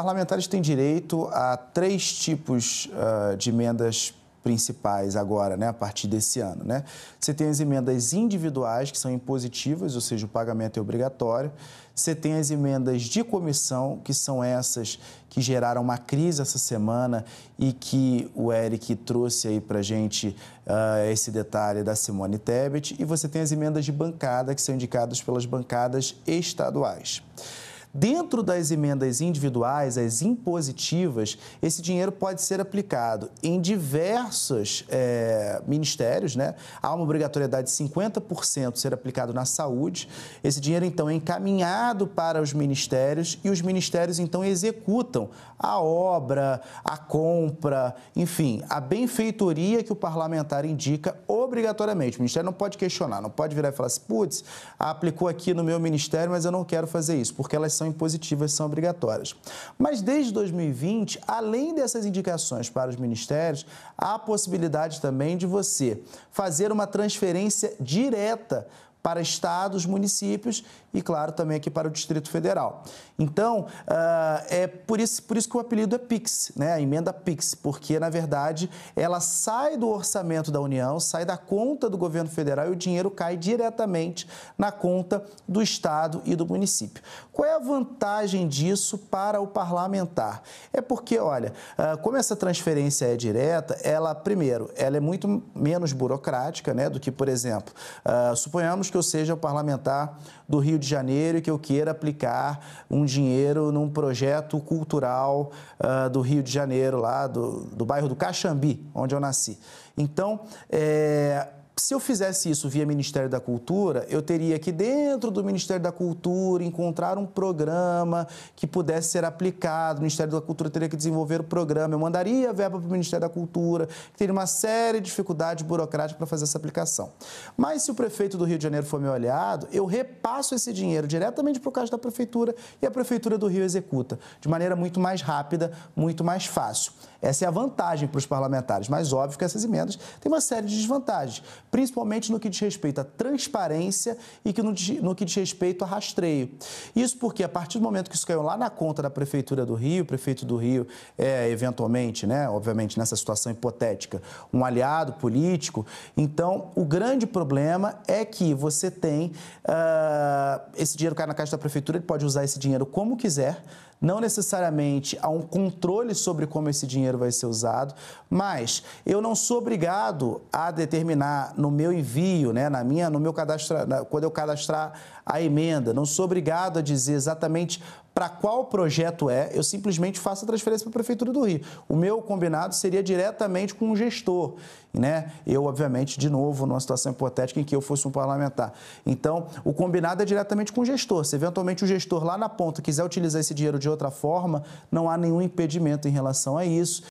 Parlamentares têm direito a três tipos uh, de emendas principais agora, né, a partir desse ano, né? Você tem as emendas individuais que são impositivas, ou seja, o pagamento é obrigatório. Você tem as emendas de comissão, que são essas que geraram uma crise essa semana e que o Eric trouxe aí para gente uh, esse detalhe da Simone Tebet. E você tem as emendas de bancada, que são indicadas pelas bancadas estaduais. Dentro das emendas individuais, as impositivas, esse dinheiro pode ser aplicado em diversos é, ministérios, né? Há uma obrigatoriedade de 50% ser aplicado na saúde. Esse dinheiro, então, é encaminhado para os ministérios e os ministérios, então, executam a obra, a compra, enfim, a benfeitoria que o parlamentar indica obrigatoriamente. O ministério não pode questionar, não pode virar e falar assim, putz, aplicou aqui no meu ministério, mas eu não quero fazer isso, porque elas impositivas são obrigatórias. Mas desde 2020, além dessas indicações para os ministérios, há a possibilidade também de você fazer uma transferência direta para estados, municípios e, claro, também aqui para o Distrito Federal. Então, ah, é por isso, por isso que o apelido é PIX, né? a emenda PIX, porque, na verdade, ela sai do orçamento da União, sai da conta do governo federal e o dinheiro cai diretamente na conta do estado e do município. Qual é a vantagem disso para o parlamentar? É porque, olha, ah, como essa transferência é direta, ela, primeiro, ela é muito menos burocrática né, do que, por exemplo, ah, suponhamos que que eu seja parlamentar do Rio de Janeiro e que eu queira aplicar um dinheiro num projeto cultural uh, do Rio de Janeiro, lá do, do bairro do Caxambi, onde eu nasci. Então, é, se eu fizesse isso via Ministério da Cultura, eu teria que, dentro do Ministério da Cultura, encontrar um programa que pudesse ser aplicado. O Ministério da Cultura teria que desenvolver o programa. Eu mandaria a verba para o Ministério da Cultura, que teria uma série de dificuldades burocráticas para fazer essa aplicação. Mas se o prefeito do Rio de Janeiro for meu aliado, eu repasso esse dinheiro diretamente para o caixa da prefeitura e a prefeitura do Rio executa, de maneira muito mais rápida, muito mais fácil. Essa é a vantagem para os parlamentares, mas óbvio que essas emendas têm uma série de desvantagens principalmente no que diz respeito à transparência e que no, no que diz respeito a rastreio. Isso porque, a partir do momento que isso caiu lá na conta da Prefeitura do Rio, o prefeito do Rio é, eventualmente, né, obviamente, nessa situação hipotética, um aliado político, então o grande problema é que você tem uh, esse dinheiro cai na caixa da Prefeitura, ele pode usar esse dinheiro como quiser, não necessariamente há um controle sobre como esse dinheiro vai ser usado, mas eu não sou obrigado a determinar no meu envio, né? na minha, no meu cadastro, na, quando eu cadastrar a emenda. Não sou obrigado a dizer exatamente para qual projeto é, eu simplesmente faço a transferência para a Prefeitura do Rio. O meu combinado seria diretamente com o gestor, né? Eu, obviamente, de novo, numa situação hipotética em que eu fosse um parlamentar. Então, o combinado é diretamente com o gestor. Se eventualmente o gestor lá na ponta quiser utilizar esse dinheiro de outra forma, não há nenhum impedimento em relação a isso.